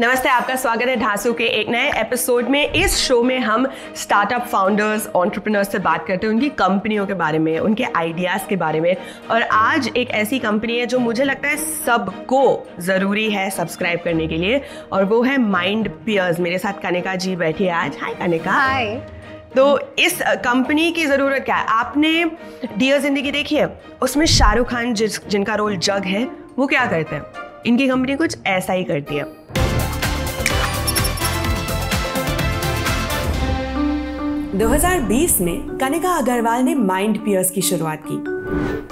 नमस्ते आपका स्वागत है ढांसू के एक नए एपिसोड में इस शो में हम स्टार्टअप फाउंडर्स ऑन्टरप्रनर्स से बात करते हैं उनकी कंपनियों के बारे में उनके आइडियाज़ के बारे में और आज एक ऐसी कंपनी है जो मुझे लगता है सबको ज़रूरी है सब्सक्राइब करने के लिए और वो है माइंड पियर्स मेरे साथ कनिका जी बैठी है आज हाय कनिका हाय तो इस कंपनी की ज़रूरत क्या है आपने डियर जिंदगी देखी है उसमें शाहरुख खान जिस जिनका रोल जग है वो क्या करते हैं इनकी कंपनी कुछ ऐसा ही करती है 2020 में कनिका अग्रवाल ने माइंड पियर्स की शुरुआत की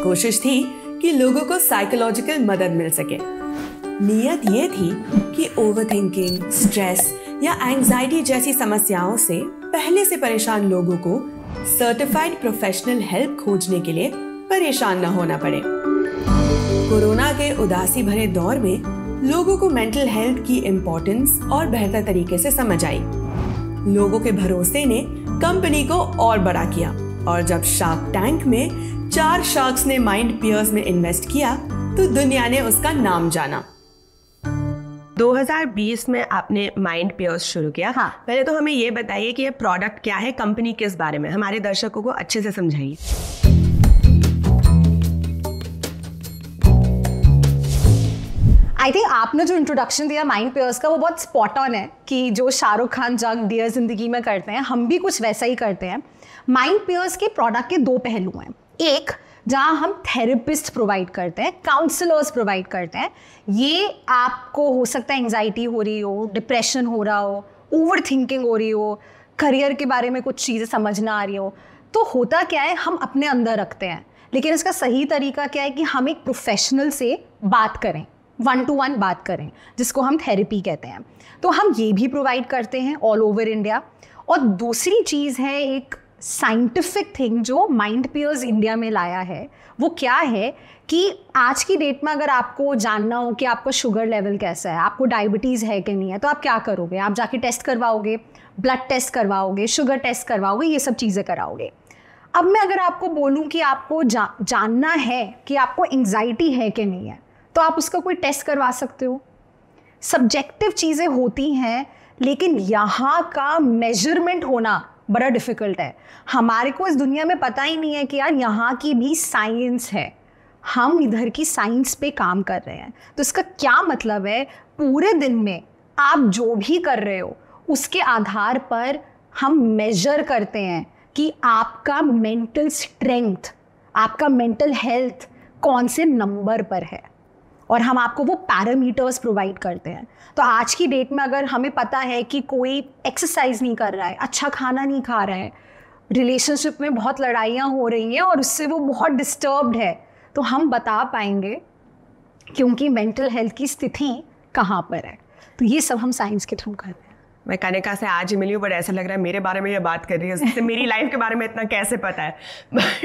कोशिश थी कि लोगों को साइकोलॉजिकल मदद मिल सके नियत ये थी कि ओवरथिंकिंग, स्ट्रेस या एंजाइटी जैसी समस्याओं से पहले से परेशान लोगों को सर्टिफाइड प्रोफेशनल हेल्प खोजने के लिए परेशान न होना पड़े कोरोना के उदासी भरे दौर में लोगों को मेंटल हेल्थ की इम्पोर्टेंस और बेहतर तरीके से समझ आई लोगों के भरोसे ने कंपनी को और बड़ा किया और जब शार्क टैंक में चार शार्क्स ने माइंड पियर्स में इन्वेस्ट किया तो दुनिया ने उसका नाम जाना 2020 में आपने माइंड पेयर्स शुरू किया हाँ पहले तो हमें ये बताइए कि ये प्रोडक्ट क्या है कंपनी किस बारे में हमारे दर्शकों को अच्छे से समझाइए आई थिंक आपने जो इंट्रोडक्शन दिया माइंड पेयर्स का वो बहुत स्पॉट ऑन है कि जो शाहरुख खान जंग डियर जिंदगी में करते हैं हम भी कुछ वैसा ही करते हैं माइंड पेयर्स के प्रोडक्ट के दो पहलू हैं एक जहाँ हम थेरेपिस्ट प्रोवाइड करते हैं काउंसलर्स प्रोवाइड करते हैं ये आपको हो सकता है एंगजाइटी हो रही हो डिप्रेशन हो रहा हो ओवर थिंकिंग हो रही हो करियर के बारे में कुछ चीज़ें समझना आ रही हो तो होता क्या है हम अपने अंदर रखते हैं लेकिन इसका सही तरीका क्या है कि हम एक प्रोफेशनल से बात करें वन टू वन बात करें जिसको हम थेरेपी कहते हैं तो हम ये भी प्रोवाइड करते हैं ऑल ओवर इंडिया और दूसरी चीज़ है एक साइंटिफिक थिंग जो माइंड पियर्स इंडिया में लाया है वो क्या है कि आज की डेट में अगर आपको जानना हो कि आपका शुगर लेवल कैसा है आपको डायबिटीज़ है कि नहीं है तो आप क्या करोगे आप जाके टेस्ट करवाओगे ब्लड टेस्ट करवाओगे शुगर टेस्ट करवाओगे ये सब चीज़ें कराओगे अब मैं अगर आपको बोलूँ कि आपको जा, जानना है कि आपको एंग्जाइटी है कि नहीं है तो आप उसका कोई टेस्ट करवा सकते हो सब्जेक्टिव चीज़ें होती हैं लेकिन यहाँ का मेजरमेंट होना बड़ा डिफ़िकल्ट है हमारे को इस दुनिया में पता ही नहीं है कि यार यहाँ की भी साइंस है हम इधर की साइंस पे काम कर रहे हैं तो इसका क्या मतलब है पूरे दिन में आप जो भी कर रहे हो उसके आधार पर हम मेजर करते हैं कि आपका मेंटल स्ट्रेंथ आपका मेंटल हेल्थ कौन से नंबर पर है और हम आपको वो पैरामीटर्स प्रोवाइड करते हैं तो आज की डेट में अगर हमें पता है कि कोई एक्सरसाइज नहीं कर रहा है अच्छा खाना नहीं खा रहा है रिलेशनशिप में बहुत लड़ाइयाँ हो रही हैं और उससे वो बहुत डिस्टर्ब्ड है तो हम बता पाएंगे क्योंकि मेंटल हेल्थ की स्थिति कहाँ पर है तो ये सब हम साइंस के थ्रू कर रहे हैं मैं कनिका से आज ही मिली हूँ बट ऐसा लग रहा है मेरे बारे में ये बात कर रही है उससे तो मेरी लाइफ के बारे में इतना कैसे पता है बट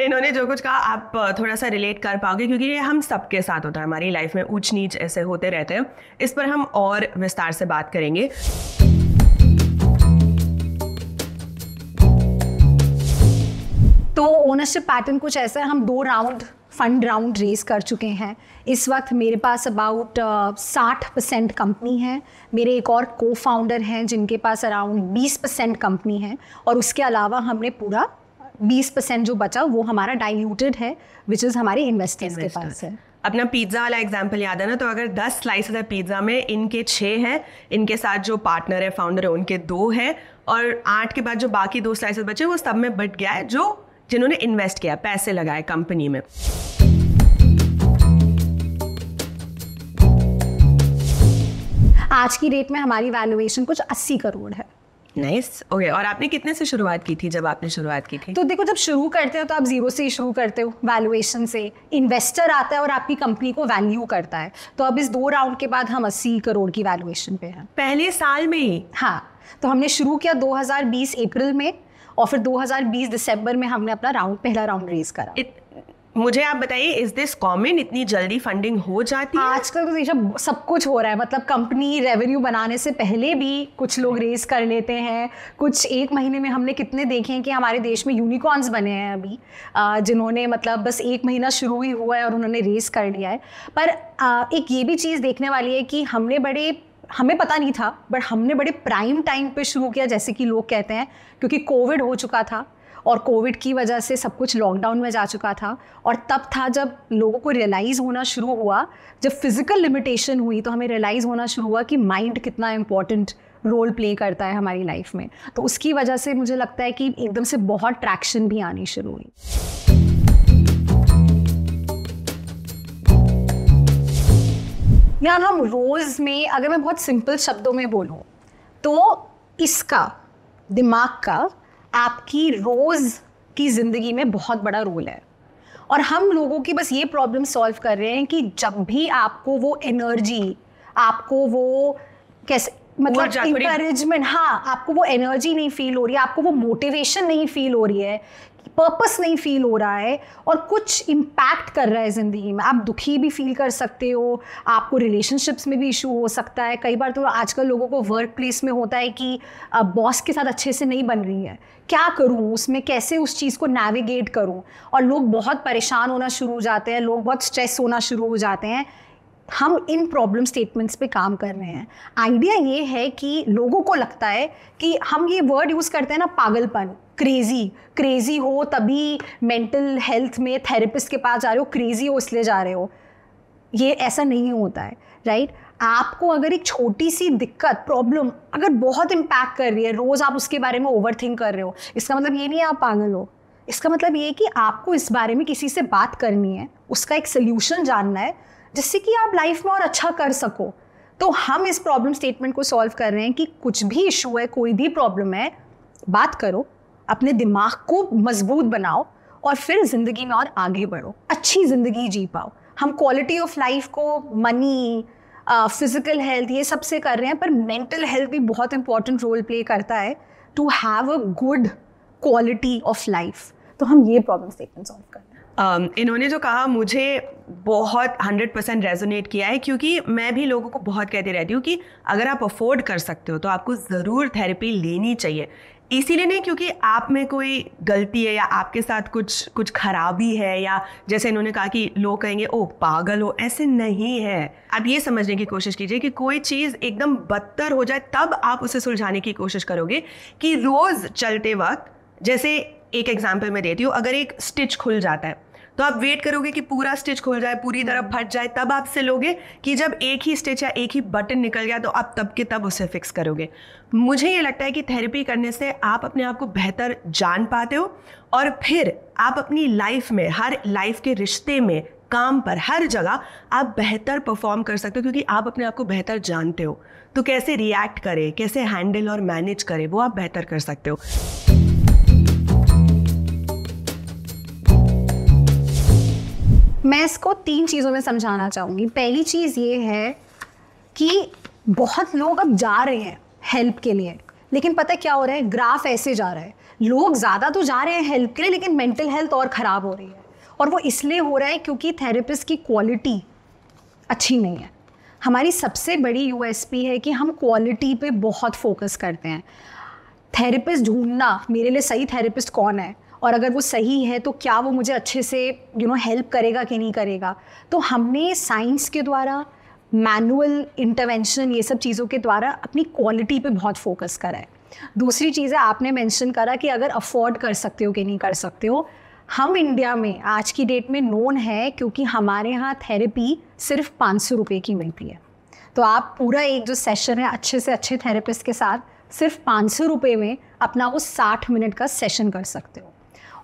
इन्होंने जो कुछ कहा आप थोड़ा सा रिलेट कर पाओगे क्योंकि ये हम सबके साथ होता है हमारी लाइफ में ऊंच नीच ऐसे होते रहते हैं इस पर हम और विस्तार से बात करेंगे तो ओनरशिप पैटर्न कुछ ऐसा है हम दो राउंड फंड राउंड रेज कर चुके हैं इस वक्त मेरे पास अबाउट uh, साठ परसेंट कंपनी है मेरे एक और को फाउंडर हैं जिनके पास अराउंड बीस परसेंट कंपनी है और उसके अलावा हमने पूरा बीस परसेंट जो बचा वो हमारा डाइल्यूटेड है विच इज़ हमारे इन्वेस्टर्स के पास है अपना पिज्ज़ा वाला एग्जाम्पल याद है ना तो अगर दस स्लाइसेस है पिज्ज़ा में इनके छः हैं इनके साथ जो पार्टनर है फाउंडर है उनके दो हैं और आठ के बाद जो बाकी दो स्लाइसेस बचे वो सब में बट गया है जो जिन्होंने इन्वेस्ट किया पैसे लगाए कंपनी में आज की डेट में हमारी वैल्यूएशन कुछ 80 करोड़ है नाइस nice. Okay okay. और आपने कितने से शुरुआत की थी जब आपने शुरुआत की थी तो देखो जब शुरू करते हो तो आप जीरो से ही शुरू करते हो वैल्यूएशन से इन्वेस्टर आता है और आपकी कंपनी को वैल्यू करता है तो अब इस दो राउंड के बाद हम अस्सी करोड़ की वैल्यूएशन पे हैं पहले साल में ही हाँ तो हमने शुरू किया 2020 अप्रैल में और फिर 2020 दिसंबर में हमने अपना राउंड पहला राउंड रेज करा It, मुझे आप बताइए इज दिस कॉमन इतनी जल्दी फंडिंग हो जाती है आजकल तो सब सब कुछ हो रहा है मतलब कंपनी रेवेन्यू बनाने से पहले भी कुछ लोग रेज कर लेते हैं कुछ एक महीने में हमने कितने देखे हैं कि हमारे देश में यूनिकॉर्न्स बने हैं अभी जिन्होंने मतलब बस एक महीना शुरू ही हुआ है और उन्होंने रेज कर लिया है पर एक ये भी चीज़ देखने वाली है कि हमने बड़े हमें पता नहीं था बट हमने बड़े प्राइम टाइम पे शुरू किया जैसे कि लोग कहते हैं क्योंकि कोविड हो चुका था और कोविड की वजह से सब कुछ लॉकडाउन में जा चुका था और तब था जब लोगों को रियलाइज़ होना शुरू हुआ जब फिज़िकल लिमिटेशन हुई तो हमें रियलाइज़ होना शुरू हुआ कि माइंड कितना इम्पॉर्टेंट रोल प्ले करता है हमारी लाइफ में तो उसकी वजह से मुझे लगता है कि एकदम से बहुत ट्रैक्शन भी आनी शुरू हुई यार हम रोज़ में अगर मैं बहुत सिंपल शब्दों में बोलूँ तो इसका दिमाग का आपकी रोज़ की ज़िंदगी में बहुत बड़ा रोल है और हम लोगों की बस ये प्रॉब्लम सॉल्व कर रहे हैं कि जब भी आपको वो एनर्जी आपको वो कैसे मतलब इंकरेजमेंट हाँ आपको वो एनर्जी नहीं फील हो रही है आपको वो मोटिवेशन नहीं फील हो रही है पर्पस नहीं फील हो रहा है और कुछ इम्पैक्ट कर रहा है ज़िंदगी में आप दुखी भी फील कर सकते हो आपको रिलेशनशिप्स में भी इशू हो सकता है कई बार तो आजकल लोगों को वर्क प्लेस में होता है कि बॉस के साथ अच्छे से नहीं बन रही है क्या करूँ उसमें कैसे उस चीज़ को नेविगेट करूँ और लोग बहुत परेशान होना शुरू हो जाते हैं लोग बहुत स्ट्रेस होना शुरू हो जाते हैं हम इन प्रॉब्लम स्टेटमेंट्स पे काम कर रहे हैं आइडिया ये है कि लोगों को लगता है कि हम ये वर्ड यूज़ करते हैं ना पागलपन क्रेज़ी क्रेज़ी हो तभी मेंटल हेल्थ में थेरेपिस्ट के पास जा रहे हो क्रेज़ी हो इसलिए जा रहे हो ये ऐसा नहीं होता है राइट right? आपको अगर एक छोटी सी दिक्कत प्रॉब्लम अगर बहुत इम्पैक्ट कर रही है रोज़ आप उसके बारे में ओवर थिंक कर रहे हो इसका मतलब ये नहीं है आप पागल हो इसका मतलब ये है कि आपको इस बारे में किसी से बात करनी है उसका एक सोल्यूशन जानना है जिससे कि आप लाइफ में और अच्छा कर सको तो हम इस प्रॉब्लम स्टेटमेंट को सॉल्व कर रहे हैं कि कुछ भी इशू है कोई भी प्रॉब्लम है बात करो अपने दिमाग को मजबूत बनाओ और फिर ज़िंदगी में और आगे बढ़ो अच्छी ज़िंदगी जी पाओ हम क्वालिटी ऑफ लाइफ को मनी फिज़िकल हेल्थ ये सब से कर रहे हैं पर मेंटल हेल्थ भी बहुत इंपॉर्टेंट रोल प्ले करता है to have a good quality of life तो हम ये प्रॉब्लम स्टेटमेंट सॉल्व करें um, इन्होंने जो कहा मुझे बहुत हंड्रेड परसेंट रेजोनेट किया है क्योंकि मैं भी लोगों को बहुत कहती रहती हूँ कि अगर आप अफोर्ड कर सकते हो तो आपको ज़रूर थेरेपी लेनी चाहिए इसीलिए नहीं क्योंकि आप में कोई गलती है या आपके साथ कुछ कुछ खराबी है या जैसे इन्होंने कहा कि लोग कहेंगे ओ पागल हो ऐसे नहीं है आप ये समझने की कोशिश कीजिए कि कोई चीज़ एकदम बदतर हो जाए तब आप उसे सुलझाने की कोशिश करोगे कि रोज़ चलते वक्त जैसे एक एग्जाम्पल में देती हूँ अगर एक स्टिच खुल जाता है तो आप वेट करोगे कि पूरा स्टिच खुल जाए पूरी हम्म। तरह फट जाए तब आप सिलोगे कि जब एक ही स्टिच या एक ही बटन निकल गया तो आप तब के तब उसे फिक्स करोगे मुझे ये लगता है कि थेरेपी करने से आप अपने आप को बेहतर जान पाते हो और फिर आप अपनी लाइफ में हर लाइफ के रिश्ते में काम पर हर जगह आप बेहतर परफॉर्म कर सकते हो क्योंकि आप अपने आप को बेहतर जानते हो तो कैसे रिएक्ट करें कैसे हैंडल और मैनेज करें वो आप बेहतर कर सकते हो मैं इसको तीन चीज़ों में समझाना चाहूँगी पहली चीज़ ये है कि बहुत लोग अब जा रहे हैं हेल्प के लिए लेकिन पता क्या हो रहा है ग्राफ ऐसे जा रहा है लोग ज़्यादा तो जा रहे हैं हेल्प के लिए लेकिन मेंटल हेल्थ और ख़राब हो रही है और वो इसलिए हो रहा है क्योंकि थेरेपिस्ट की क्वालिटी अच्छी नहीं है हमारी सबसे बड़ी यूएसपी है कि हम क्वालिटी पे बहुत फोकस करते हैं थेरेपिस्ट ढूंढना मेरे लिए सही थेरेपिस्ट कौन है और अगर वो सही है तो क्या वो मुझे अच्छे से यू नो हेल्प करेगा कि नहीं करेगा तो हमने साइंस के द्वारा मैनुअल इंटरवेंशन ये सब चीज़ों के द्वारा अपनी क्वालिटी पे बहुत फोकस करा है दूसरी चीज़ है आपने मेंशन करा कि अगर अफोर्ड कर सकते हो कि नहीं कर सकते हो हम इंडिया में आज की डेट में नोन है क्योंकि हमारे यहाँ थेरेपी सिर्फ पाँच सौ रुपये की मिलती है तो आप पूरा एक जो सेशन है अच्छे से अच्छे थेरेपिस्ट के साथ सिर्फ पाँच सौ रुपये में अपना वो साठ मिनट का सेशन कर सकते हो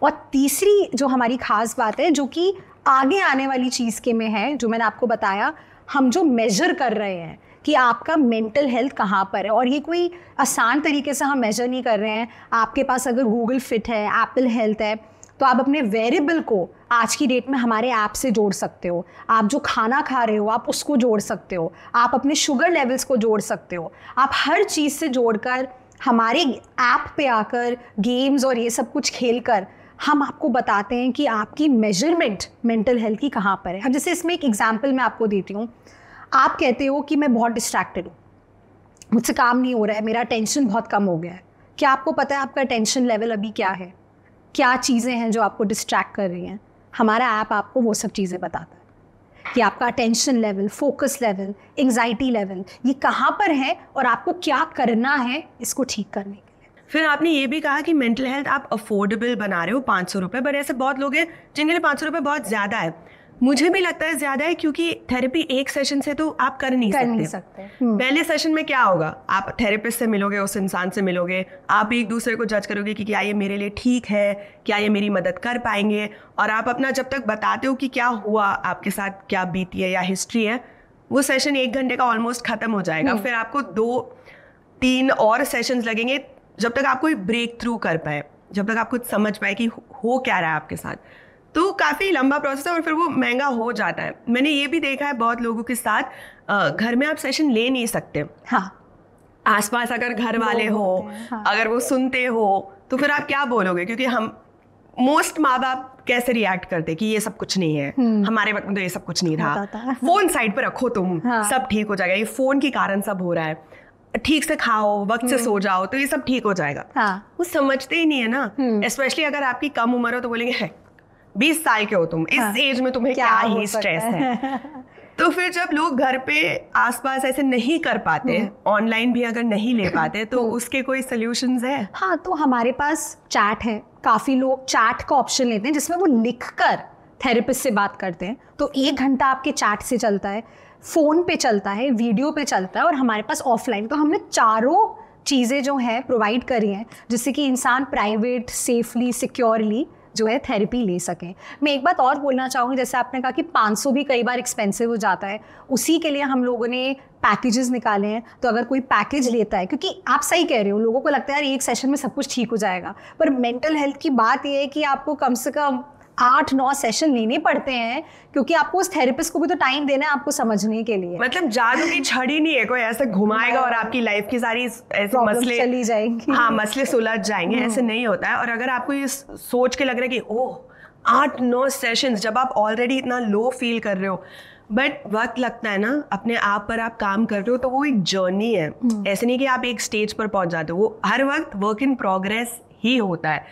और तीसरी जो हमारी खास बात है जो कि आगे आने वाली चीज़ के में है जो मैंने आपको बताया हम जो मेजर कर रहे हैं कि आपका मेंटल हेल्थ कहाँ पर है और ये कोई आसान तरीके से हम मेजर नहीं कर रहे हैं आपके पास अगर गूगल फिट है एप्पल हेल्थ है तो आप अपने वेरिएबल को आज की डेट में हमारे ऐप से जोड़ सकते हो आप जो खाना खा रहे हो आप उसको जोड़ सकते हो आप अपने शुगर लेवल्स को जोड़ सकते हो आप हर चीज़ से जोड़कर हमारे ऐप पे आकर गेम्स और ये सब कुछ खेल कर हम आपको बताते हैं कि आपकी मेजरमेंट मेंटल हेल्थ की कहाँ पर है हम जैसे इसमें एक एग्जाम्पल मैं आपको देती हूँ आप कहते हो कि मैं बहुत डिस्ट्रैक्टेड हूँ मुझसे काम नहीं हो रहा है मेरा टेंशन बहुत कम हो गया है क्या आपको पता है आपका टेंशन लेवल अभी क्या है क्या चीज़ें हैं जो आपको डिस्ट्रैक्ट कर रही हैं हमारा ऐप आपको वो सब चीज़ें बताता है कि आपका tension level focus level anxiety level ये कहाँ पर है और आपको क्या करना है इसको ठीक करने फिर आपने ये भी कहा कि मेंटल हेल्थ आप अफोर्डेबल बना रहे हो पाँच सौ रुपये बट ऐसे बहुत लोग हैं जिनके लिए पाँच सौ रुपये बहुत ज़्यादा है मुझे भी लगता है ज़्यादा है क्योंकि थेरेपी एक सेशन से तो आप कर नहीं कर सकते, नहीं सकते। हम्म। पहले सेशन में क्या होगा आप थेरेपिस्ट से मिलोगे उस इंसान से मिलोगे आप एक दूसरे को जज करोगे कि क्या ये मेरे लिए ठीक है क्या ये मेरी मदद कर पाएंगे और आप अपना जब तक बताते हो कि क्या हुआ आपके साथ क्या बीती है या हिस्ट्री है वो सेशन एक घंटे का ऑलमोस्ट ख़त्म हो जाएगा हम्म। फिर आपको दो तीन और सेशंस लगेंगे जब तक आप कोई ब्रेक थ्रू कर पाए जब तक आप कुछ समझ पाए कि हो क्या रहा है आपके साथ तो काफ़ी लंबा प्रोसेस है और फिर वो महंगा हो जाता है मैंने ये भी देखा है बहुत लोगों के साथ घर में आप सेशन ले नहीं सकते हाँ आसपास अगर घर वाले हो हाँ। अगर वो सुनते हो तो फिर आप क्या बोलोगे क्योंकि हम मोस्ट माँ बाप कैसे रिएक्ट करते कि ये सब कुछ नहीं है हम्म। हमारे वक्त में तो ये सब कुछ नहीं था फोन साइड पर रखो तुम हाँ। सब ठीक हो जाएगा ये फोन के कारण सब हो रहा है ठीक से खाओ वक्त से हम्म। सो जाओ तो ये सब ठीक हो जाएगा हाँ। वो समझते ही नहीं है ना स्पेशली हम्म। अगर आपकी कम उम्र हो तो बोलेंगे है बीस साल के हो तुम इस एज हाँ। में तुम्हें क्या, क्या ही स्ट्रेस है तो फिर जब लोग घर पे आसपास ऐसे नहीं कर पाते ऑनलाइन हम्म। भी अगर नहीं ले पाते तो उसके कोई सोल्यूशन है हाँ तो हमारे पास चैट है काफ़ी लोग चैट का ऑप्शन लेते हैं जिसमें वो लिख कर थेरेपिस्ट से बात करते हैं तो एक घंटा आपके चैट से चलता है फ़ोन पे चलता है वीडियो पे चलता है और हमारे पास ऑफलाइन तो हमने चारों चीज़ें जो हैं प्रोवाइड करी हैं जिससे कि इंसान प्राइवेट सेफली सिक्योरली जो है थेरेपी ले सकें मैं एक बात और बोलना चाहूँगी जैसे आपने कहा कि 500 भी कई बार एक्सपेंसिव हो जाता है उसी के लिए हम लोगों ने पैकेजेस निकाले हैं तो अगर कोई पैकेज लेता है क्योंकि आप सही कह रहे हो लोगों को लगता है यार एक सेशन में सब कुछ ठीक हो जाएगा पर मेंटल हेल्थ की बात यह है कि आपको कम से कम आठ नौ सेशन लेने पड़ते हैं क्योंकि आपको उस थेरेपिस्ट को भी तो टाइम देना है आपको समझने के लिए मतलब जादू की छड़ी नहीं है कोई ऐसे घुमाएगा और आपकी लाइफ की सारी ऐसे मसले चली जाएंगी हाँ मसले सुलझ जाएंगे हम्म। ऐसे नहीं होता है और अगर आपको ये सोच के लग रहा है कि ओ आठ नौ सेशन जब आप ऑलरेडी इतना लो फील कर रहे हो बट वक्त लगता है ना अपने आप पर आप काम कर रहे हो तो वो एक जर्नी है हम्म। ऐसे नहीं कि आप एक स्टेज पर पहुंच जाते हो वो हर वक्त वर्क इन प्रोग्रेस ही होता है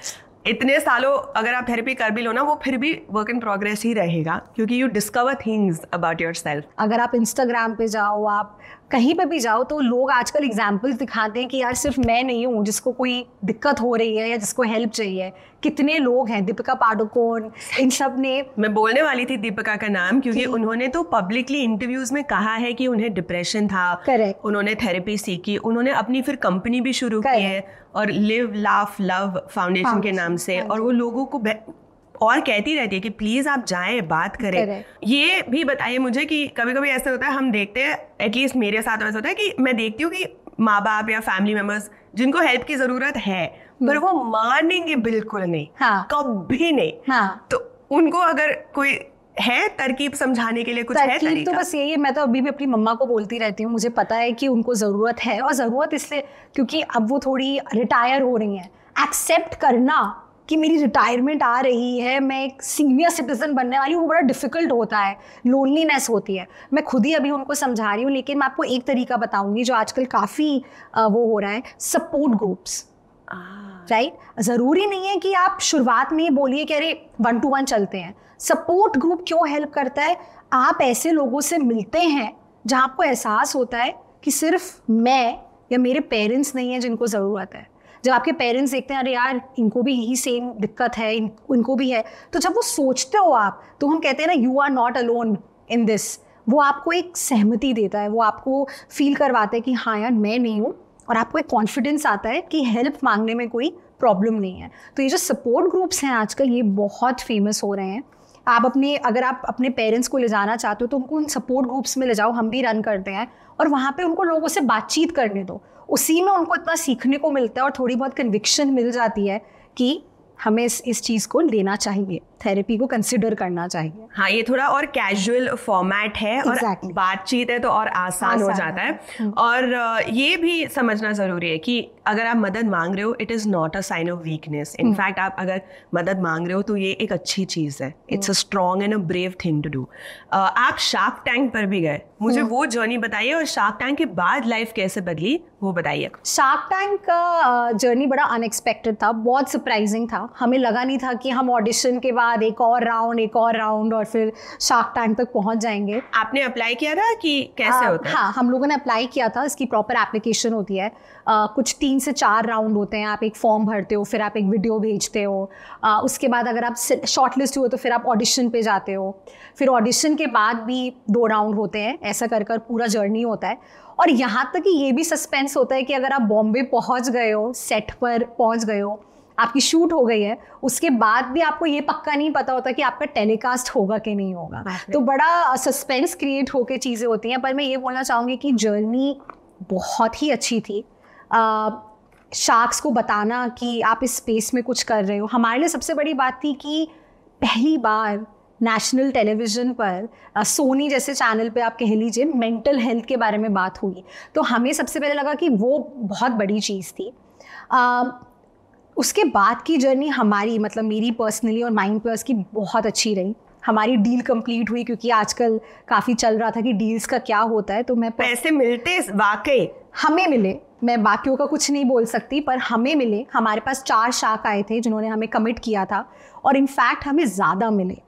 इतने सालों अगर आप थेरेपी कर भी लो ना वो फिर भी वर्क इन प्रोग्रेस ही रहेगा क्योंकि you discover things about yourself अगर आप इंस्टाग्राम पे जाओ आप कहीं पे भी जाओ तो लोग आजकल एग्जाम्पल्स दिखाते हैं कि यार सिर्फ मैं नहीं हूँ जिसको कोई दिक्कत हो रही है या जिसको हेल्प चाहिए कितने लोग हैं दीपिका पाडुकोन इन सब ने मैं बोलने वाली थी दीपिका का नाम क्योंकि उन्होंने तो पब्लिकली इंटरव्यूज में कहा है कि उन्हें डिप्रेशन था करेक्ट उन्होंने थेरेपी सीखी उन्होंने अपनी फिर कंपनी भी शुरू की है और लिव लाफ लव फाउंडेशन के नाम से हाँ और वो लोगों को और कहती रहती है कि प्लीज आप जाए बात करें ये भी बताइए मुझे कि कभी कभी ऐसा होता है हम देखते हैं एटलीस्ट मेरे साथ ऐसा होता है कि मैं देखती हूँ कि माँ बाप या फैमिली मेम्बर्स जिनको हेल्प की जरूरत है पर हम्म। वो मानेंगे बिल्कुल नहीं हाँ। कभी नहीं हाँ। तो उनको अगर कोई है तरकीब समझाने के लिए कुछ है तो तरीका? तो बस यही है मैं तो अभी भी अपनी मम्मा को बोलती रहती हूँ मुझे पता है कि उनको ज़रूरत है और ज़रूरत इसलिए क्योंकि अब वो थोड़ी रिटायर हो रही है एक्सेप्ट करना कि मेरी रिटायरमेंट आ रही है मैं एक सीनियर सिटीजन बनने वाली हूँ वो बड़ा डिफिकल्ट होता है लोनलीनेस होती है मैं खुद ही अभी उनको समझा रही हूँ लेकिन मैं आपको एक तरीका बताऊँगी जो आजकल काफ़ी वो हो रहा है सपोर्ट ग्रुप्स राइट right? ज़रूरी नहीं है कि आप शुरुआत में ही बोलिए कि अरे वन टू वन चलते हैं सपोर्ट ग्रुप क्यों हेल्प करता है आप ऐसे लोगों से मिलते हैं जहाँ आपको एहसास होता है कि सिर्फ मैं या मेरे पेरेंट्स नहीं हैं जिनको ज़रूरत है जब आपके पेरेंट्स देखते हैं अरे यार इनको भी यही सेम दिक्कत है इन, इनको भी है तो जब वो सोचते हो आप तो हम कहते हैं ना you are not alone in this वो आपको एक सहमति देता है वो आपको फील करवाता है कि हाँ यार मैं नहीं हूँ और आपको एक कॉन्फिडेंस आता है कि हेल्प मांगने में कोई प्रॉब्लम नहीं है तो ये जो सपोर्ट ग्रुप्स हैं आजकल ये बहुत फेमस हो रहे हैं आप अपने अगर आप अपने पेरेंट्स को ले जाना चाहते हो तो उनको उन सपोर्ट ग्रुप्स में ले जाओ हम भी रन करते हैं और वहाँ पे उनको लोगों से बातचीत करने दो उसी में उनको इतना सीखने को मिलता है और थोड़ी बहुत कन्विक्शन मिल जाती है कि हमें इस इस चीज़ को लेना चाहिए थेरेपी को कंसिडर करना चाहिए हाँ ये थोड़ा और कैजुअल फॉर्मेट है और exactly. बातचीत है तो और आसान, आसान हो जाता है, है। हम्म। और ये भी समझना ज़रूरी है कि अगर आप मदद मांग रहे हो it is not a sign of weakness in fact आप अगर मदद मांग रहे हो तो ये एक अच्छी चीज़ है it's hmm. A strong and a brave thing to do आप शार्क टैंक पर भी गए मुझे हम्म। वो जर्नी बताइए और शार्क टैंक के बाद लाइफ कैसे बदली वो बताइए शार्क टैंक का जर्नी बड़ा अनएक्सपेक्टेड था बहुत सरप्राइजिंग था हमें लगा नहीं था कि हम ऑडिशन के बाद बाद एक और राउंड एक और राउंड और फिर शार्क टैंक तक पहुंच जाएंगे आपने अप्लाई किया था कि कैसे आ, होता है हाँ हम लोगों ने अप्लाई किया था इसकी प्रॉपर एप्लीकेशन होती है आ, कुछ तीन से चार राउंड होते हैं आप एक फॉर्म भरते हो फिर आप एक वीडियो भेजते हो आ, उसके बाद अगर आप शॉर्ट लिस्ट हुए तो फिर आप ऑडिशन पे जाते हो फिर ऑडिशन के बाद भी दो राउंड होते हैं ऐसा कर कर पूरा जर्नी होता है और यहाँ तक कि ये भी सस्पेंस होता है कि अगर आप बॉम्बे पहुँच गए हो सेट पर पहुँच गए हो आपकी शूट हो गई है उसके बाद भी आपको ये पक्का नहीं पता होता कि आपका टेलीकास्ट होगा कि नहीं होगा हाँ, तो बड़ा सस्पेंस क्रिएट होकर चीज़ें होती हैं पर मैं ये बोलना चाहूँगी कि जर्नी बहुत ही अच्छी थी शार्क्स को बताना कि आप इस स्पेस में कुछ कर रहे हो हमारे लिए सबसे बड़ी बात थी कि पहली बार नेशनल टेलीविज़न पर सोनी जैसे चैनल पे आप कह लीजिए मेंटल हेल्थ के बारे में बात हुई तो हमें सबसे पहले लगा कि वो बहुत बड़ी चीज़ थी आ, उसके बाद की जर्नी हमारी मतलब मेरी पर्सनली और माइंड पर्स की बहुत अच्छी रही हमारी डील कंप्लीट हुई क्योंकि आजकल काफ़ी चल रहा था कि डील्स का क्या होता है तो मैं पैसे मिलते वाकई हमें मिले मैं बाकियों का कुछ नहीं बोल सकती पर हमें मिले हमारे पास चार शाख आए थे जिन्होंने हमें कमिट किया था और इनफैक्ट हमें ज़्यादा मिले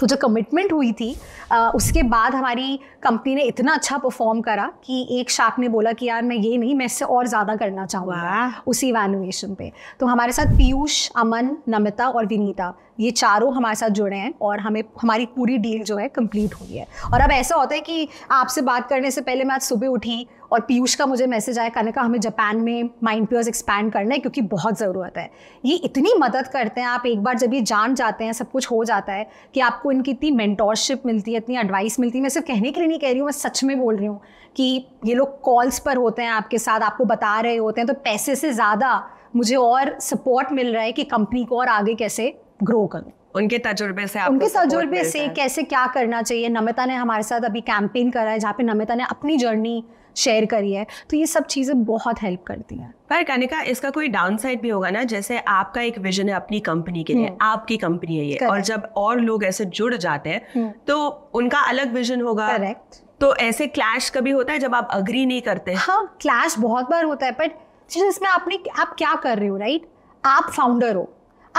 तो जो कमिटमेंट हुई थी आ, उसके बाद हमारी कंपनी ने इतना अच्छा परफॉर्म करा कि एक शार्क ने बोला कि यार मैं ये नहीं मैं इससे और ज़्यादा करना चाहूँगा उसी वैल्यूएशन पे तो हमारे साथ पीयूष अमन नमिता और विनीता ये चारों हमारे साथ जुड़े हैं और हमें हमारी पूरी डील जो है कंप्लीट हुई है और अब ऐसा होता है कि आपसे बात करने से पहले मैं आज सुबह उठी और पीयूष का मुझे मैसेज आया कहने का हमें जापान में माइंड प्योर्स एक्सपैंड करना है क्योंकि बहुत ज़रूरत है ये इतनी मदद करते हैं आप एक बार जब ये जान जाते हैं सब कुछ हो जाता है कि आपको इनकी इतनी मैंटोरशिप मिलती है इतनी एडवाइस मिलती है मैं सिर्फ कहने के लिए नहीं कह रही हूँ मैं सच में बोल रही हूँ कि ये लोग कॉल्स पर होते हैं आपके साथ आपको बता रहे होते हैं तो पैसे से ज़्यादा मुझे और सपोर्ट मिल रहा है कि कंपनी को और आगे कैसे ग्रो करूँ उनके तजुर्बे से उनके तजुर्बे से कैसे क्या करना चाहिए नमिता ने हमारे साथ अभी कैंपेन करा है जहाँ पे नमिता ने अपनी जर्नी शेयर करी है तो ये सब चीज़ें बहुत हेल्प करती हैं पर कनिका इसका कोई डाउन साइड भी होगा ना जैसे आपका एक विजन है अपनी कंपनी के लिए हम्म। आपकी कंपनी है ये और जब और लोग ऐसे जुड़ जाते हैं हम्म। तो उनका अलग विजन होगा करेक्ट तो ऐसे क्लैश कभी होता है जब आप अग्री नहीं करते हाँ क्लैश बहुत बार होता है बट इसमें आपने आप क्या कर रहे हो राइट आप फाउंडर हो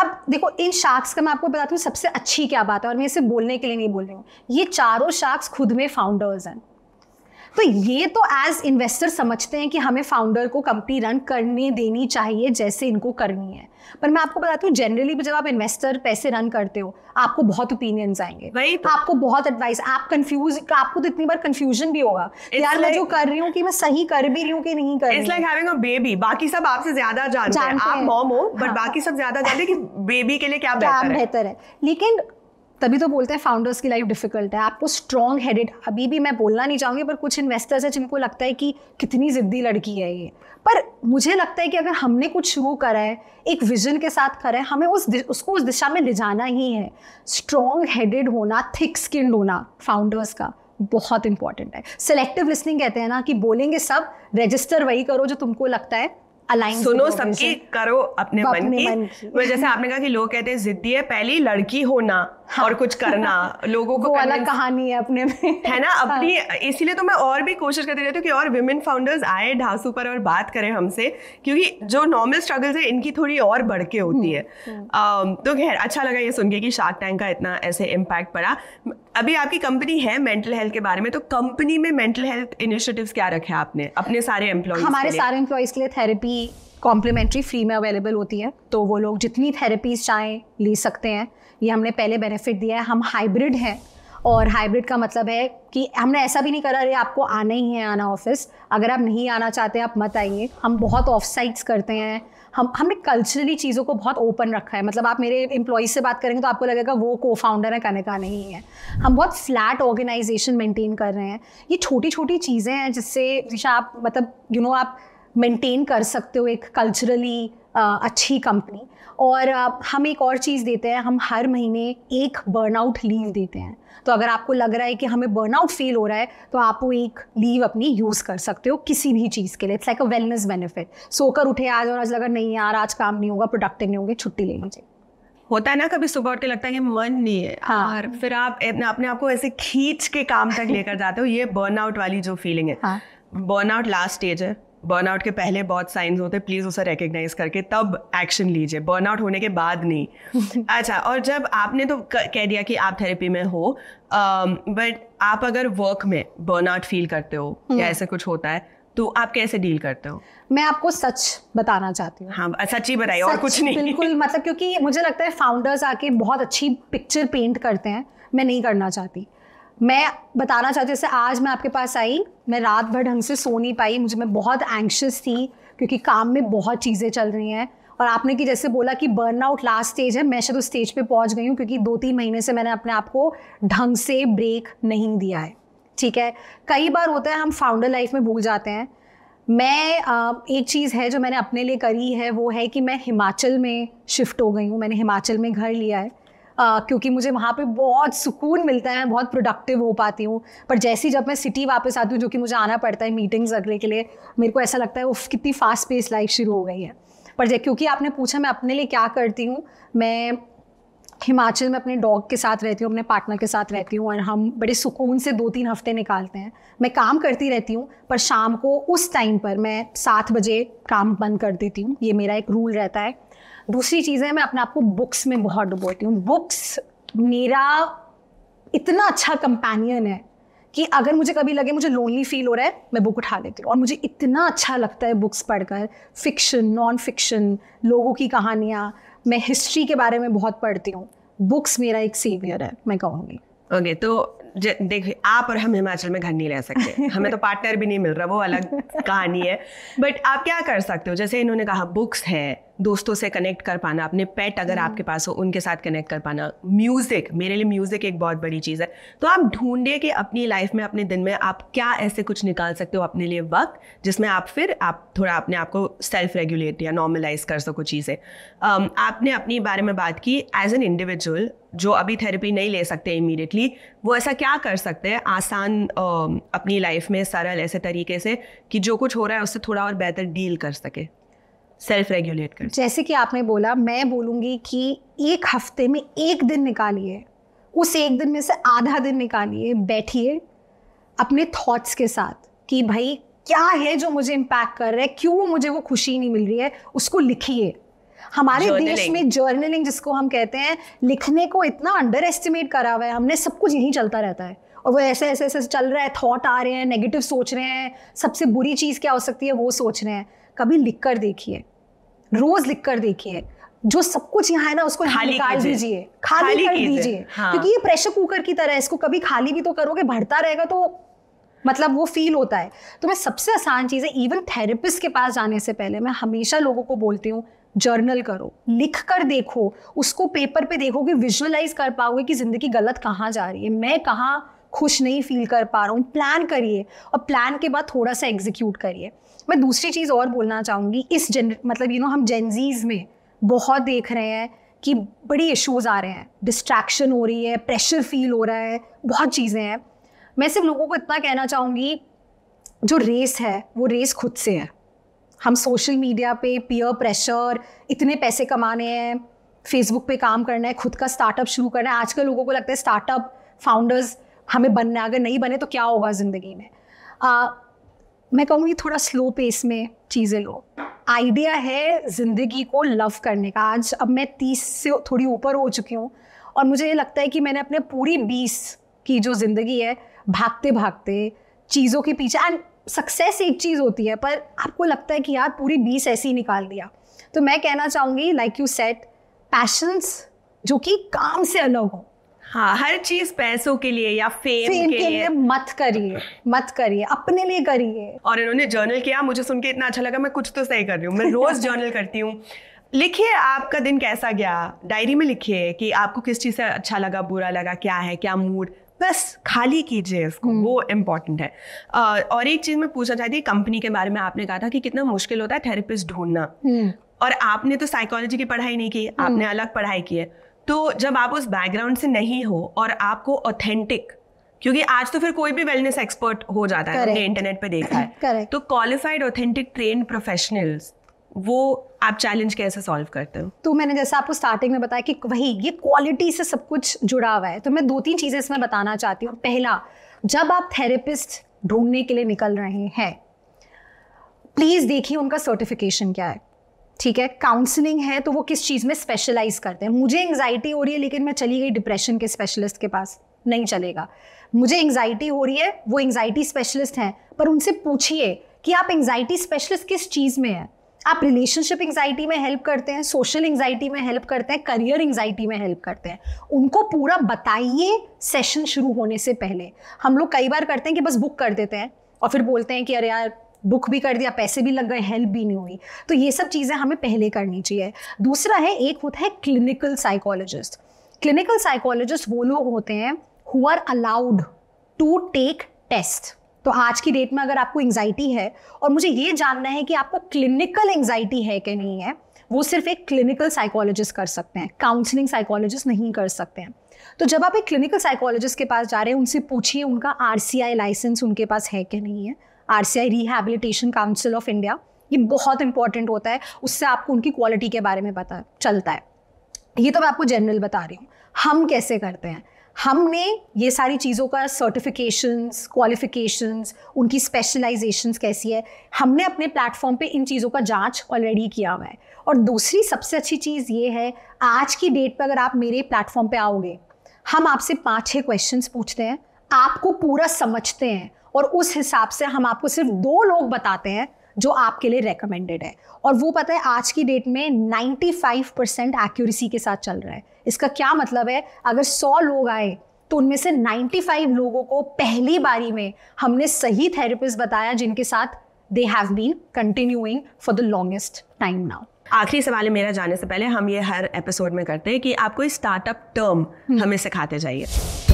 अब देखो इन शार्क्स का मैं आपको बताती हूँ सबसे अच्छी क्या बात है और मैं इसे बोलने के लिए नहीं बोल रही हूँ ये चारों शार्क्स खुद में फाउंडर्स हैं तो ये तो एज इन्वेस्टर समझते हैं कि हमें फाउंडर को कंपनी रन करने देनी चाहिए जैसे इनको करनी है पर मैं आपको बताती हूँ जनरली जब आप इन्वेस्टर पैसे रन करते हो आपको बहुत ओपिनियंस आएंगे वही तो. आपको बहुत एडवाइस आप कंफ्यूज आपको तो इतनी बार कंफ्यूजन भी होगा यार like, मैं जो कर रही हूँ कि मैं सही कर भी रही हूँ कि नहीं कर it's like having a baby बाकी सब आपसे ज्यादा जानते हैं आप मॉम हो बट हाँ। बाकी सब ज्यादा जानते हैं कि बेबी के लिए क्या बेहतर है लेकिन तभी तो बोलते हैं फाउंडर्स की लाइफ डिफिकल्ट है आपको स्ट्रॉन्ग हेडेड अभी भी मैं बोलना नहीं चाहूँगी पर कुछ इन्वेस्टर्स हैं जिनको लगता है कि कितनी ज़िद्दी लड़की है ये पर मुझे लगता है कि अगर हमने कुछ शुरू करा है एक विजन के साथ करा है हमें उस उसको उस दिशा में ले जाना ही है स्ट्रॉन्ग हेडेड होना थिक स्किन होना फाउंडर्स का बहुत इंपॉर्टेंट है सेलेक्टिव लिसनिंग कहते हैं ना कि बोलेंगे सब रजिस्टर वही करो जो तुमको लगता है अलाइन सुनो सबकी करो अपने मन की, की। तो जैसे आपने कहा कि लोग कहते हैं जिद्दी है पहली लड़की होना हाँ। और कुछ करना लोगों को अलग कहानी है अपने में है ना हाँ। अपनी हाँ। इसीलिए तो मैं और भी कोशिश करती रहती हूँ कि और विमेन फाउंडर्स आए ढांसू पर और बात करें हमसे क्योंकि जो नॉर्मल स्ट्रगल्स है इनकी थोड़ी और बढ़ के होती हम्म, है हम्म। तो खैर अच्छा लगा ये सुन के कि शार्क टैंक का इतना ऐसे इम्पैक्ट पड़ा अभी आपकी कंपनी है मेंटल हेल्थ के बारे में तो कंपनी में मेंटल हेल्थ इनिशिएटिव्स क्या रखे हैं आपने अपने सारे एम्प्लॉय हमारे सारे एम्प्लॉयज़ के लिए थेरेपी कॉम्प्लीमेंट्री फ्री में अवेलेबल होती है तो वो लोग जितनी थेरेपीज चाहें ले सकते हैं ये हमने पहले बेनिफिट दिया है हम हाइब्रिड हैं और हाइब्रिड का मतलब है कि हमने ऐसा भी नहीं करा रहे आपको आना ही है आना ऑफिस अगर आप नहीं आना चाहते आप मत आइए हम बहुत ऑफ साइट्स करते हैं हम हमने कल्चरली चीज़ों को बहुत ओपन रखा है मतलब आप मेरे एम्प्लॉयज़ से बात करेंगे तो आपको लगेगा वो को फाउंडर है कहने का नहीं है हम बहुत फ्लैट ऑर्गेनाइजेशन मेंटेन कर रहे हैं ये छोटी छोटी चीज़ें हैं जिससे जैसे आप मतलब यू you नो know, आप मेंटेन कर सकते हो एक कल्चरली uh, अच्छी कंपनी और हम एक और चीज़ देते हैं हम हर महीने एक बर्नआउट लीव देते हैं तो अगर आपको लग रहा है कि हमें बर्नआउट फील हो रहा है तो आप वो एक लीव अपनी यूज़ कर सकते हो किसी भी चीज़ के लिए it's like a wellness benefit सोकर उठे आज और आज लगा नहीं यार आज काम नहीं होगा प्रोडक्टिव नहीं होंगे छुट्टी ले लीजिए होता है ना कभी सुबह उठ के लगता है कि मन नहीं है हाँ. और फिर आप अपने आप को ऐसे खींच के काम तक लेकर जाते हो ये बर्नआउट वाली जो फीलिंग है हाँ. बर्नआउट लास्ट स्टेज है बर्नआउट के पहले बहुत साइंस होते हैं प्लीज़ उसे रिकग्नाइज करके तब एक्शन लीजिए बर्नआउट होने के बाद नहीं अच्छा और जब आपने तो कह दिया कि आप थेरेपी में हो बट um, आप अगर वर्क में बर्नआउट फील करते हो या हम्म। ऐसा कुछ होता है तो आप कैसे डील करते हो मैं आपको सच बताना चाहती हूँ हाँ सच ही बताइए और कुछ नहीं बिल्कुल मतलब क्योंकि मुझे लगता है फाउंडर्स आके बहुत अच्छी पिक्चर पेंट करते हैं मैं नहीं करना चाहती मैं बताना चाहती हूँ जैसे आज मैं आपके पास आई मैं रात भर ढंग से सो नहीं पाई मुझे मैं बहुत एंक्शस थी क्योंकि काम में बहुत चीज़ें चल रही हैं और आपने कि जैसे बोला कि बर्नआउट लास्ट स्टेज है मैं शायद उस स्टेज पे पहुंच गई हूँ क्योंकि दो तीन महीने से मैंने अपने आप को ढंग से ब्रेक नहीं दिया है ठीक है कई बार होता है हम फाउंडर लाइफ में भूल जाते हैं मैं एक चीज़ है जो मैंने अपने लिए करी है वो है कि मैं हिमाचल में शिफ्ट हो गई हूँ मैंने हिमाचल में घर लिया है क्योंकि मुझे वहाँ पे बहुत सुकून मिलता है मैं बहुत प्रोडक्टिव हो पाती हूँ पर जैसे ही जब मैं सिटी वापस आती हूँ जो कि मुझे आना पड़ता है मीटिंग्स अगले के लिए मेरे को ऐसा लगता है उफ कितनी फास्ट पेस लाइफ शुरू हो गई है पर क्योंकि आपने पूछा मैं अपने लिए क्या करती हूँ मैं हिमाचल में अपने डॉग के साथ रहती हूँ अपने पार्टनर के साथ रहती हूँ और हम बड़े सुकून से दो तीन हफ्ते निकालते हैं मैं काम करती रहती हूँ पर शाम को उस टाइम पर मैं सात बजे काम बंद कर देती हूँ ये मेरा एक रूल रहता है दूसरी चीज़ है मैं अपने आप को बुक्स में बहुत डुबोती हूँ बुक्स मेरा इतना अच्छा कंपेनियन है कि अगर मुझे कभी लगे मुझे लोनली फील हो रहा है मैं बुक उठा लेती हूँ और मुझे इतना अच्छा लगता है बुक्स पढ़कर फिक्शन नॉन फिक्शन लोगों की कहानियाँ मैं हिस्ट्री के बारे में बहुत पढ़ती हूँ बुक्स मेरा एक सेवियर है मैं कहूँगी ओके okay, तो देखिए आप और हम हिमाचल में घर नहीं रह सकते हमें तो पार्टनर भी नहीं मिल रहा वो अलग कहानी है बट आप क्या कर सकते हो जैसे इन्होंने कहा बुक्स है दोस्तों से कनेक्ट कर पाना अपने पेट अगर आपके हम्म। पास हो उनके साथ कनेक्ट कर पाना म्यूज़िक मेरे लिए म्यूज़िक एक बहुत बड़ी चीज़ है तो आप ढूंढे कि अपनी लाइफ में अपने दिन में आप क्या ऐसे कुछ निकाल सकते हो अपने लिए वक्त जिसमें आप फिर आप थोड़ा अपने आप को सेल्फ रेगुलेट या नॉर्मलाइज कर सको चीज़ें um, आपने अपने बारे में बात की एज एन इंडिविजुअल जो अभी थेरेपी नहीं ले सकते इमीडिएटली वो ऐसा क्या कर सकते हैं आसान अपनी लाइफ में सरल ऐसे तरीके से कि जो कुछ हो रहा है उससे थोड़ा और बेहतर डील कर सके सेल्फ रेगुलेट कर जैसे कि आपने बोला मैं बोलूँगी कि एक हफ्ते में एक दिन निकालिए उस एक दिन में से आधा दिन निकालिए बैठिए अपने थॉट्स के साथ कि भाई क्या है जो मुझे इम्पैक्ट कर रहा है क्यों मुझे वो खुशी नहीं मिल रही है उसको लिखिए हमारे देश में जर्नलिंग जिसको हम कहते हैं लिखने को इतना अंडर एस्टिमेट करा हुआ है हमने सब कुछ यहीं चलता रहता है और वो ऐसे ऐसे ऐसे चल रहा है थॉट आ रहे हैं नेगेटिव सोच रहे हैं सबसे बुरी चीज़ क्या हो सकती है वो सोच रहे हैं कभी लिख कर देखिए रोज़ लिख कर देखिए जो सब कुछ यहाँ है ना उसको निकाल दीजिए खाली कर दीजिए हाँ। क्योंकि ये प्रेशर कुकर की तरह है इसको कभी खाली भी तो करोगे भरता रहेगा तो मतलब वो फील होता है तो मैं सबसे आसान चीज़ है इवन थेरेपिस्ट के पास जाने से पहले मैं हमेशा लोगों को बोलती हूँ जर्नल करो लिख कर देखो उसको पेपर पे देखोगे विजुअलाइज कर पाओगे कि ज़िंदगी गलत कहाँ जा रही है मैं कहाँ खुश नहीं फील कर पा रहा हूँ प्लान करिए और प्लान के बाद थोड़ा सा एग्जीक्यूट करिए मैं दूसरी चीज़ और बोलना चाहूँगी इस जन मतलब यू नो हम जेंजीज में बहुत देख रहे हैं कि बड़ी इश्यूज़ आ रहे हैं डिस्ट्रैक्शन हो रही है प्रेशर फील हो रहा है बहुत चीज़ें हैं मैं सिर्फ लोगों को इतना कहना चाहूँगी जो रेस है वो रेस खुद से है हम सोशल मीडिया पे पीयर प्रेशर इतने पैसे कमाने हैं फेसबुक पे काम करना है खुद का स्टार्टअप शुरू करना है आजकल लोगों को लगता है स्टार्टअप फाउंडर्स हमें बनना है अगर नहीं बने तो क्या होगा ज़िंदगी में आ, मैं कहूँगी थोड़ा स्लो पेस में चीज़ें लो आइडिया है ज़िंदगी को लव करने का आज अब मैं तीस से थोड़ी ऊपर हो चुकी हूँ और मुझे ये लगता है कि मैंने अपने पूरी बीस की जो ज़िंदगी है भागते भागते चीज़ों के पीछे एंड सक्सेस एक चीज़ होती है पर आपको लगता है कि यार पूरी बीस ऐसी ही निकाल दिया तो मैं कहना चाहूँगी लाइक यू सेट पैशंस जो कि काम से अलग हो हाँ हर चीज पैसों के लिए या फेम, फेम के, के लिए मत करिए मत करिए अपने लिए करिए और इन्होंने जर्नल किया मुझे सुन के इतना अच्छा लगा मैं कुछ तो सही कर रही हूँ मैं रोज जर्नल करती हूँ लिखिए आपका दिन कैसा गया डायरी में लिखिए कि आपको किस चीज़ से अच्छा लगा बुरा लगा क्या है क्या मूड बस खाली कीजिए इसको हम्म। वो इम्पॉर्टेंट है और एक चीज़ मैं पूछना चाहती कंपनी के बारे में आपने कहा था कि कितना मुश्किल होता है थेरेपिस्ट ढूंढना हम्म। और आपने तो साइकोलॉजी की पढ़ाई नहीं की हम्म। आपने अलग पढ़ाई की है तो जब आप उस बैकग्राउंड से नहीं हो और आपको ऑथेंटिक क्योंकि आज तो फिर कोई भी वेलनेस एक्सपर्ट हो जाता है इंटरनेट पे देखा है Correct. तो क्वालिफाइड ऑथेंटिक ट्रेन प्रोफेशनल्स वो आप चैलेंज कैसे सॉल्व करते हो तो मैंने जैसा आपको स्टार्टिंग में बताया कि वही ये क्वालिटी से सब कुछ जुड़ा हुआ है तो मैं दो तीन चीज़ें इसमें बताना चाहती हूँ पहला जब आप थेरेपिस्ट ढूंढने के लिए निकल रहे हैं प्लीज़ देखिए उनका सर्टिफिकेशन क्या है ठीक है काउंसलिंग है तो वो किस चीज़ में स्पेशलाइज करते हैं मुझे एंग्जाइटी हो रही है लेकिन मैं चली गई डिप्रेशन के स्पेशलिस्ट के पास नहीं चलेगा मुझे एंग्जाइटी हो रही है वो एंग्जाइटी स्पेशलिस्ट हैं पर उनसे पूछिए कि आप एंग्जाइटी स्पेशलिस्ट किस चीज़ में हैं आप रिलेशनशिप एंग्जाइटी में हेल्प करते हैं सोशल एंग्जाइटी में हेल्प करते हैं करियर एंग्जाइटी में हेल्प करते हैं उनको पूरा बताइए सेशन शुरू होने से पहले हम लोग कई बार करते हैं कि बस बुक कर देते हैं और फिर बोलते हैं कि अरे यार बुक भी कर दिया पैसे भी लग गए हेल्प भी नहीं हुई तो ये सब चीज़ें हमें पहले करनी चाहिए दूसरा है एक होता है क्लिनिकल साइकोलॉजिस्ट क्लिनिकल साइकोलॉजिस्ट वो लोग होते हैं who are allowed to take test तो आज की डेट में अगर आपको एंग्जाइटी है और मुझे ये जानना है कि आपका क्लिनिकल एंग्जाइटी है कि नहीं है वो सिर्फ एक क्लिनिकल साइकोलॉजिस्ट कर सकते हैं काउंसलिंग साइकोलॉजिस्ट नहीं कर सकते हैं तो जब आप एक क्लिनिकल साइकोलॉजिस्ट के पास जा रहे हैं उनसे पूछिए उनका आर लाइसेंस उनके पास है कि नहीं है R C I Rehabilitation Council of India ये बहुत इंपॉर्टेंट होता है उससे आपको उनकी क्वालिटी के बारे में पता चलता है ये तो मैं आपको जनरल बता रही हूँ हम कैसे करते हैं हमने ये सारी चीज़ों का सर्टिफिकेशंस क्वालिफिकेशंस उनकी स्पेशलाइजेशंस कैसी है हमने अपने प्लेटफॉर्म पे इन चीज़ों का जांच ऑलरेडी किया हुआ है और दूसरी सबसे अच्छी चीज़ ये है आज की डेट पर अगर आप मेरे प्लेटफॉर्म पे आओगे हम आपसे पाँच छः क्वेश्चंस पूछते हैं आपको पूरा समझते हैं और उस हिसाब से हम आपको सिर्फ दो लोग बताते हैं जो आपके लिए रेकमेंडेड है और वो पता है आज की डेट में 95 परसेंट एक्यूरेसी के साथ चल रहा है इसका क्या मतलब है अगर 100 लोग आए तो उनमें से 95 लोगों को पहली बारी में हमने सही थेरेपिस्ट बताया जिनके साथ they have been continuing for the longest time now आखिरी सवाल है मेरा जाने से पहले हम ये हर एपिसोड में करते हैं कि आप कोई स्टार्टअप टर्म हमें सिखाते जाइए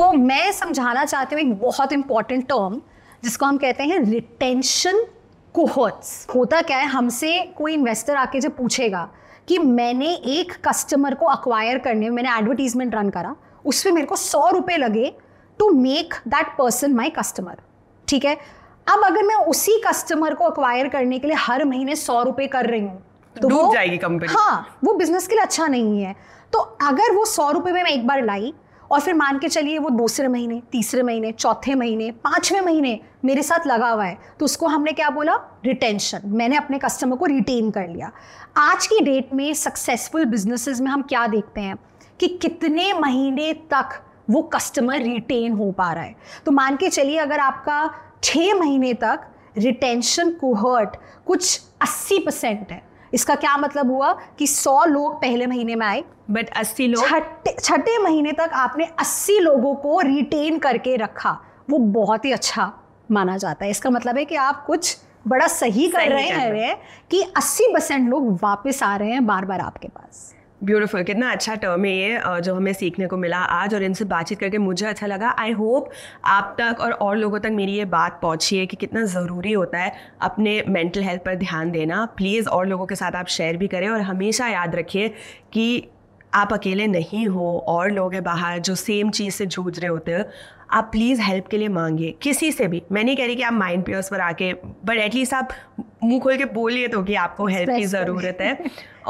तो मैं समझाना चाहती हूँ एक बहुत इंपॉर्टेंट टर्म जिसको हम कहते हैं रिटेंशन कोहर्ट्स होता क्या है हमसे कोई इन्वेस्टर आके जब पूछेगा कि मैंने एक कस्टमर को अक्वायर करने में मैंने एडवर्टीजमेंट रन करा उस मेरे को सौ रुपये लगे to make that person my customer ठीक है अब अगर मैं उसी कस्टमर को अक्वायर करने के लिए हर महीने सौ रुपये कर रही हूँ तो वो जाएगी कंपनी हाँ वो बिजनेस के लिए अच्छा नहीं है तो अगर वो सौ रुपये में मैं एक बार लाई और फिर मान के चलिए वो दूसरे महीने तीसरे महीने चौथे महीने पाँचवें महीने मेरे साथ लगा हुआ है तो उसको हमने क्या बोला रिटेंशन मैंने अपने कस्टमर को रिटेन कर लिया आज की डेट में सक्सेसफुल बिजनेसेस में हम क्या देखते हैं कि कितने महीने तक वो कस्टमर रिटेन हो पा रहा है तो मान के चलिए अगर आपका छः महीने तक रिटेंशन कोहर्ट कुछ अस्सी परसेंट है इसका क्या मतलब हुआ कि सौ लोग पहले महीने में आए बट अस्सी लोग छठे छठे महीने तक आपने अस्सी लोगों को रिटेन करके रखा वो बहुत ही अच्छा माना जाता है इसका मतलब है कि आप कुछ बड़ा सही, सही कर रहे हैं कि 80 परसेंट लोग वापस आ रहे हैं बार बार आपके पास ब्यूटीफुल कितना अच्छा टर्म है ये जो हमें सीखने को मिला आज और इनसे बातचीत करके मुझे अच्छा लगा आई होप आप तक और और लोगों तक मेरी ये बात पहुंची है कि कितना ज़रूरी होता है अपने मेंटल हेल्थ पर ध्यान देना प्लीज़ और लोगों के साथ आप शेयर भी करें और हमेशा याद रखिए कि आप अकेले नहीं हो और लोग हैं बाहर जो सेम चीज़ से जूझ रहे होते हैं आप प्लीज़ हेल्प के लिए मांगिए किसी से भी मैं नहीं कह रही कि आप माइंड पेयर्स पर आके बट एटलीस्ट आप मुंह खोल के बोलिए तो कि आपको हेल्प की ज़रूरत है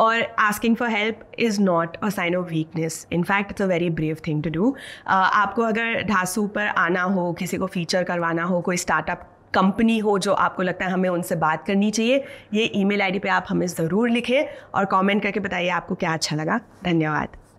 और asking for help is not a sign of weakness in fact it's a very brave thing to do आपको अगर ढांसू पर आना हो किसी को फीचर करवाना हो कोई स्टार्टअप कंपनी हो जो आपको लगता है हमें उनसे बात करनी चाहिए ये ईमेल आईडी पे आप हमें ज़रूर लिखें और कमेंट करके बताइए आपको क्या अच्छा लगा धन्यवाद